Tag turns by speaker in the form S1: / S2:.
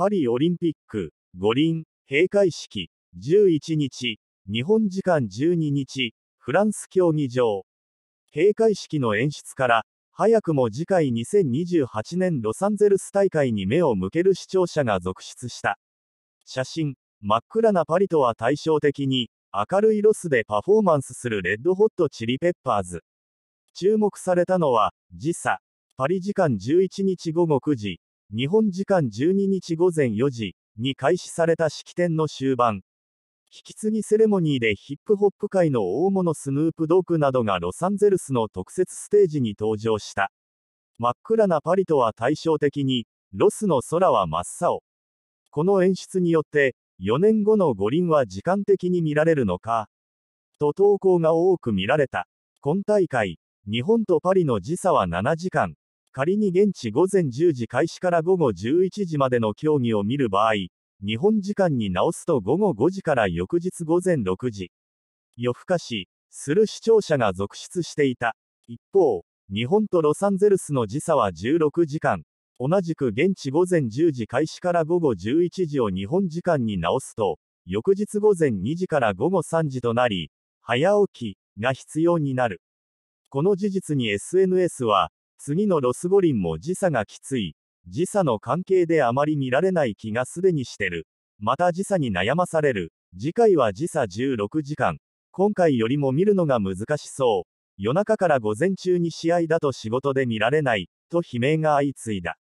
S1: パリオリンピック五輪閉会式11日日本時間12日フランス競技場閉会式の演出から早くも次回2028年ロサンゼルス大会に目を向ける視聴者が続出した写真真っ暗なパリとは対照的に明るいロスでパフォーマンスするレッドホットチリペッパーズ注目されたのは時差パリ時間11日午後9時日本時間12日午前4時に開始された式典の終盤、引き継ぎセレモニーでヒップホップ界の大物スヌープドッグなどがロサンゼルスの特設ステージに登場した。真っ暗なパリとは対照的に、ロスの空は真っ青。この演出によって、4年後の五輪は時間的に見られるのか、と投稿が多く見られた。今大会、日本とパリの時差は7時間。仮に現地午前10時開始から午後11時までの競技を見る場合、日本時間に直すと午後5時から翌日午前6時。夜更かし、する視聴者が続出していた。一方、日本とロサンゼルスの時差は16時間。同じく現地午前10時開始から午後11時を日本時間に直すと、翌日午前2時から午後3時となり、早起きが必要になる。この事実に SNS は、次のロス五輪も時差がきつい。時差の関係であまり見られない気がすでにしてる。また時差に悩まされる。次回は時差16時間。今回よりも見るのが難しそう。夜中から午前中に試合だと仕事で見られない、と悲鳴が相次いだ。